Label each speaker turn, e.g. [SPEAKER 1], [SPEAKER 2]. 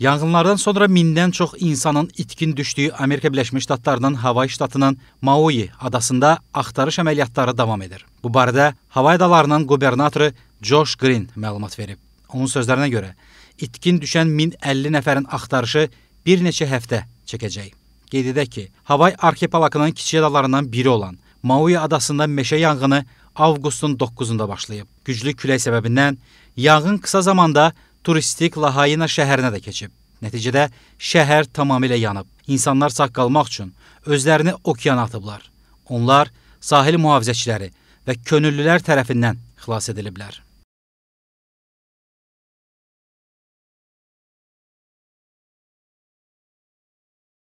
[SPEAKER 1] Yanğınlardan sonra mindən çox insanın itkin düşdüyü Amerika Birləşmiş Ştatlarının Havay ştatının Maui adasında axtarış əməliyyatları davam edir. Bu barədə Havay adalarının qubernatoru Josh Green məlumat verib. Onun sözlərinə görə, itkin düşən 1050 nəfərin axtarışı bir neçə həftə çəkəcək. Qeyd edək ki, Havay arxipelaqının kiçik adalarından biri olan Maui adasında meşə yanğını avqustun 9-unda başlayıb. Güclü külək səbəbindən yanğın qısa zamanda turistik Lahayina şəhərinə də keçib. Nəticədə şəhər tamamilə yanıb. İnsanlar saqqalmaq üçün özlərini okeana atıblar. Onlar sahil mühafizəçiləri və
[SPEAKER 2] könüllülər tərəfindən xilas ediliblər.